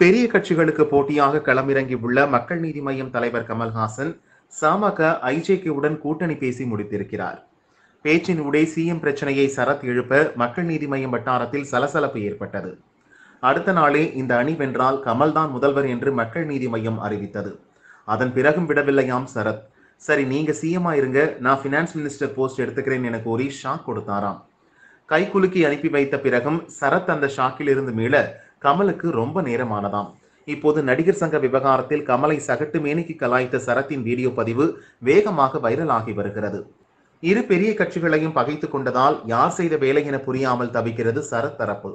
பெரிய கட்சிகளுக்கு போட்டியாக களமிறங்கி உள்ள மக்கள் நீதி மய்யம் தலைவர் கமல்ஹாசன் சமக ஐஜேகேவுடன் கூட்டணி பேசி முடித்திருக்கிறார் பேச்சின் உடை சிஎம் பிரச்சனையை சரத் எழுப்ப மக்கள் நீதி மய்யம் வட்டாரத்தில் சலசலப்பு ஏற்பட்டது அடுத்த நாளே இந்த அணி வென்றால் கமல்தான் முதல்வர் என்று மக்கள் நீதி மய்யம் அறிவித்தது அதன் பிறகும் விடவில்லையாம் சரத் சரி நீங்க சிஎம்மா இருங்க நான் பினான்ஸ் மினிஸ்டர் போஸ்ட் எடுத்துக்கிறேன் என கூறி ஷாக் கொடுத்தாராம் கைகுலுக்கி அனுப்பி வைத்த பிறகும் சரத் அந்த ஷாக்கில் இருந்து மீள கமலுக்கு ரொம்ப நேரமானதாம் இப்போது நடிகர் சங்க விவகாரத்தில் கமலை சகட்டு மேனிக்கு கலாய்த்த சரத்தின் வீடியோ பதிவு வேகமாக வைரலாகி வருகிறது இரு பெரிய கட்சிகளையும் பகைத்து கொண்டதால் யார் செய்த வேலை என புரியாமல் தவிக்கிறது சரத் தரப்பு